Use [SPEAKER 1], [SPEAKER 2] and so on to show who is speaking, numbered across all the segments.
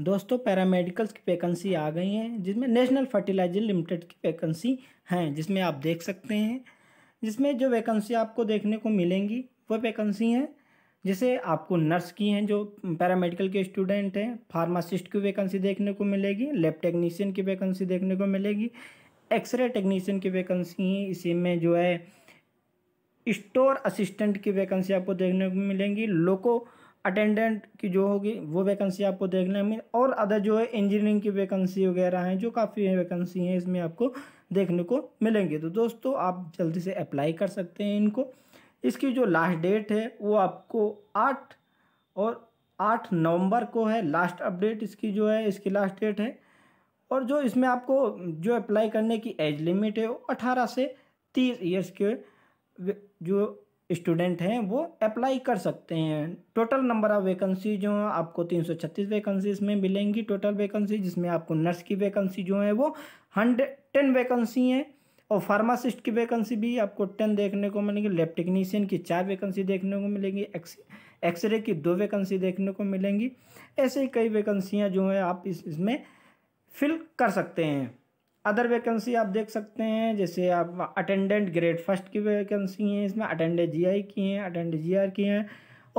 [SPEAKER 1] दोस्तों पैरामेडिकल्स की वैकेंसी आ गई हैं जिसमें नेशनल फर्टिलाइजर लिमिटेड की वैकेंसी हैं जिसमें आप देख सकते हैं जिसमें जो वैकेंसी आपको देखने को मिलेंगी वो वैकेंसी हैं जैसे आपको नर्स की हैं जो पैरामेडिकल के स्टूडेंट हैं फार्मासिस्ट की वैकेंसी देखने को मिलेगी लैब टेक्नीशियन की वैकेंसी देखने को मिलेगी एक्सरे टेक्नीशियन की वैकेंसी हैं इसी में जो है स्टोर असिस्टेंट की वैकेंसी आपको देखने को मिलेंगी लोको अटेंडेंट की जो होगी वो वैकेंसी आपको देखने में और अदर जो है इंजीनियरिंग की वैकेंसी वगैरह हैं जो काफ़ी वैकेंसी हैं इसमें आपको देखने को मिलेंगी तो दोस्तों आप जल्दी से अप्लाई कर सकते हैं इनको इसकी जो लास्ट डेट है वो आपको आठ और आठ नवंबर को है लास्ट अपडेट इसकी जो है इसकी लास्ट डेट है और जो इसमें आपको जो अप्लाई करने की एज लिमिट है वो अठारह से तीस ईयर्स के जो स्टूडेंट हैं वो अप्लाई कर सकते हैं टोटल नंबर ऑफ़ वैकेंसी जो है आपको 336 वैकेंसीज में मिलेंगी टोटल वैकेंसी जिसमें आपको नर्स की वैकेंसी जो है वो हंड्रेड टेन वैकेंसी हैं और फार्मासिस्ट की वैकेंसी भी आपको टेन देखने को मिलेंगी लेब टेक्नीशियन की चार वैकेंसी देखने को मिलेंगी एक्स एक्सरे की दो वैकेंसी देखने को मिलेंगी ऐसे ही कई वैकेंसियाँ जो हैं आप इस इसमें फिल कर सकते हैं अदर वैकेंसी आप देख सकते हैं जैसे आप अटेंडेंट ग्रेड फर्स्ट की वैकेंसी हैं इसमें अटेंडेंट जीआई की हैं अटेंडेंट जीआर की हैं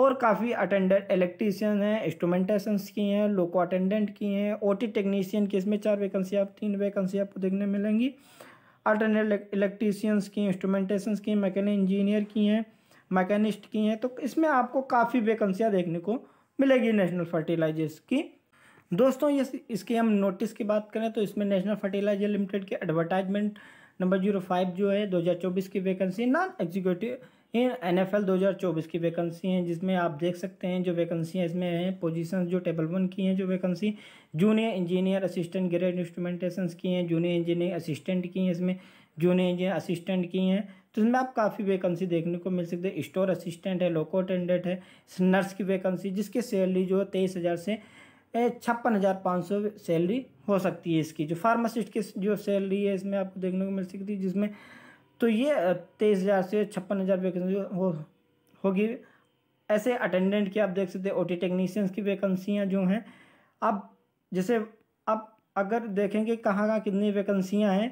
[SPEAKER 1] और काफ़ी अटेंडेंट इलेक्ट्रीशियन हैं इंस्ट्रूमेंटेशंस की हैं लोको अटेंडेंट की हैं ओटी टेक्नीशियन की इसमें चार वैकेंसी आप तीन वैकेंसी आपको देखने मिलेंगी अटेंडेंट इलेक्ट्रीशियंस की इंस्ट्रोमेंटेशन की मैकेनिक इंजीनियर की हैं मैकेनिस्ट की हैं तो इसमें आपको काफ़ी वैकेंसियाँ देखने को मिलेगी नेशनल फर्टिलाइजर्स की दोस्तों ये इसके हम नोटिस की बात करें तो इसमें नेशनल फर्टिलाइजर लिमिटेड की एडवर्टाइजमेंट नंबर जीरो फाइव जो है 2024 की vacancy non executive in N F L दो हज़ार चौबीस की वैकेंसी हैं जिसमें आप देख सकते हैं जो वैकेंसी है इसमें हैं पोजिशन जो टेबल वन की हैं जो vacancy junior engineer assistant grade instrumentation की हैं जूनियर इंजीनियर असिस्टेंट की हैं इसमें जूनियर इंजीनियर असिस्टेंट की हैं तो इसमें आप काफ़ी वैकेंसी देखने को मिल सकती है स्टोर असिस्टेंट है लोको अटेंडेंट है नर्स की वैकेंसी जिसकी सैलरी जो है तेईस हज़ार से छप्पन हज़ार पाँच सौ सैलरी हो सकती है इसकी जो फार्मासिस्ट की जो सैलरी है इसमें आपको देखने को मिल सकती है जिसमें तो ये तेईस हज़ार से छप्पन हज़ार वैकेंसी हो होगी ऐसे अटेंडेंट की आप देख सकते हैं ओटी टेक्नीशियंस की वैकेंसियाँ जो हैं अब जैसे आप अगर देखेंगे कहाँ कहाँ कितनी वैकेंसियाँ हैं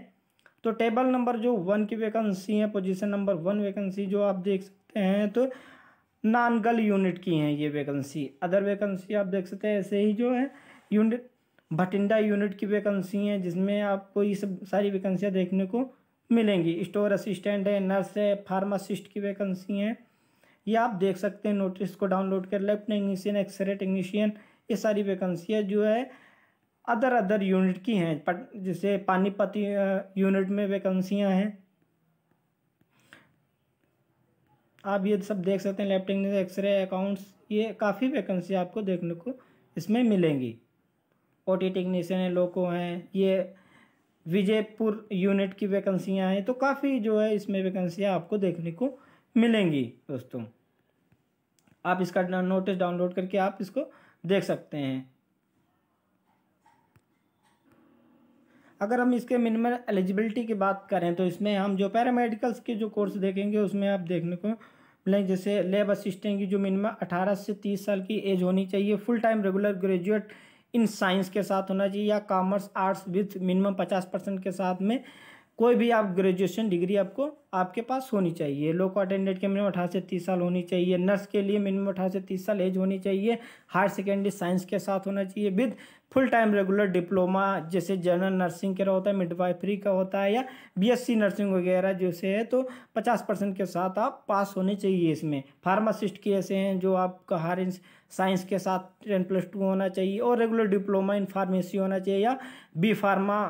[SPEAKER 1] तो टेबल नंबर जो वन की वैकेंसी है पोजीशन नंबर वन वैकेंसी जो आप देख सकते हैं तो नानगल यूनिट की हैं ये वैकेंसी अदर वैकेंसी आप देख सकते हैं ऐसे ही जो है यूनिट भटिंडा यूनिट की वैकेंसी हैं जिसमें आपको ये सब सारी वैकेंसियाँ देखने को मिलेंगी स्टोर असिस्टेंट है नर्स है फार्मासिस्ट की वैकेंसी हैं ये आप देख सकते हैं नोटिस को डाउनलोड कर लेफ्ट टेक्नीशियन एक्सरे टेक्नीशियन ये सारी वैकेंसियाँ जो है अदर अदर यूनिट की हैं जैसे पानीपत यूनिट में वैकेंसियाँ हैं आप ये सब देख सकते हैं लेफ्ट एक्सरे अकाउंट्स ये काफ़ी वैकेंसी आपको देखने को इसमें मिलेंगी ओ टी टेक्नीसियन है लोको हैं ये विजयपुर यूनिट की वैकेंसियाँ हैं तो काफ़ी जो है इसमें वैकेंसियाँ आपको देखने को मिलेंगी दोस्तों आप इसका नोटिस डाउनलोड करके आप इसको देख सकते हैं अगर हम इसके मिनिमम एलिजिबिलिटी की बात करें तो इसमें हम जो पैरामेडिकल्स के जो कोर्स देखेंगे उसमें आप देखने को मिलेंगे जैसे लेब असिस्टेंट की जो मिनिमम अठारह से तीस साल की एज होनी चाहिए full time regular graduate in science के साथ होना चाहिए या कॉमर्स आर्ट्स विथ मिनिमम पचास परसेंट के साथ में कोई भी आप ग्रेजुएशन डिग्री आपको आपके पास होनी चाहिए लो अटेंडेंट के मिनिमम अठारह से तीस साल होनी चाहिए नर्स के लिए मिनिमम अठारह से तीस साल एज होनी चाहिए हायर सेकेंडरी साइंस के साथ होना चाहिए with full time regular diploma जैसे जनरल नर्सिंग के होता है वाइफ्री का होता है या बीएससी नर्सिंग वगैरह जैसे है तो पचास परसेंट के साथ आप पास होने चाहिए इसमें फार्मासिस्ट के ऐसे हैं जो आपका हायर साइंस के साथ टेन प्लस टू होना चाहिए और रेगुलर डिप्लोमा इन फार्मेसी होना चाहिए या बी फार्मा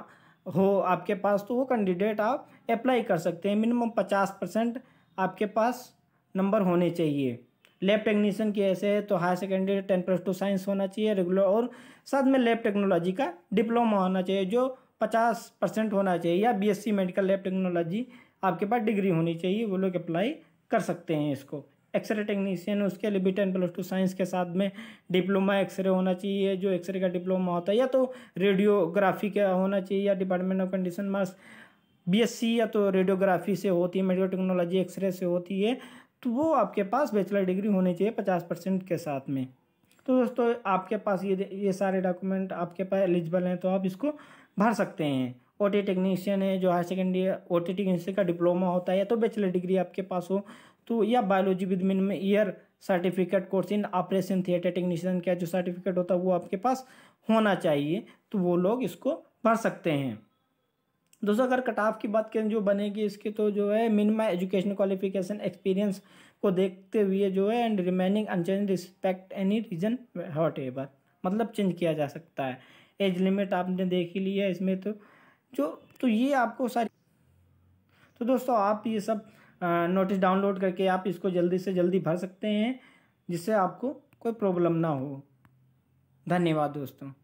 [SPEAKER 1] हो आपके पास तो वो कैंडिडेट आप अप्लाई कर सकते हैं मिनिमम पचास परसेंट आपके पास नंबर होने चाहिए लैब टेक्नीशियन की ऐसे है तो higher secondary ten plus two science होना चाहिए रेगुलर और साथ में लैब टेक्नोलॉजी का डिप्लोमा होना चाहिए जो पचास परसेंट होना चाहिए या बीएससी मेडिकल लैब टेक्नोलॉजी आपके पास डिग्री होनी चाहिए वो लोग अप्लाई कर सकते हैं इसको एक्सरे टेक्नीशियन उसके लिए भी टेन प्लस टू साइंस के साथ में डिप्लोमा एक्सरे होना चाहिए जो एक्सरे का डिप्लोमा होता है या तो रेडियोग्राफी का होना चाहिए या department of condition mass BSc या तो रेडियोग्राफी से होती है मेडिकल टेक्नोलॉजी एक्सरे से होती है तो वो आपके पास बैचलर डिग्री होनी चाहिए पचास परसेंट के साथ में तो दोस्तों आपके पास ये ये सारे डॉक्यूमेंट आपके पास एलिजिबल हैं तो आप इसको भर सकते हैं ओ टी टेक्नीशियन है जो higher secondary O T technician का डिप्लोमा होता है या तो बैचलर डिग्री आपके पास हो तो या biology with minimum year certificate course in operation theatre technician का जो सर्टिफिकेट होता है वो आपके पास होना चाहिए तो वो लोग इसको भर सकते हैं दोस्तों अगर कट ऑफ की बात करें जो बनेगी इसकी तो जो है मिनिमम एजुकेशन क्वालिफिकेशन एक्सपीरियंस को देखते हुए जो है and remaining unchanged respect any reason hot ever मतलब चेंज किया जा सकता है एज लिमिट आपने देख ही लिया है इसमें तो जो तो ये आपको सारी तो दोस्तों आप ये सब नोटिस डाउनलोड करके आप इसको जल्दी से जल्दी भर सकते हैं जिससे आपको कोई प्रॉब्लम ना हो धन्यवाद दोस्तों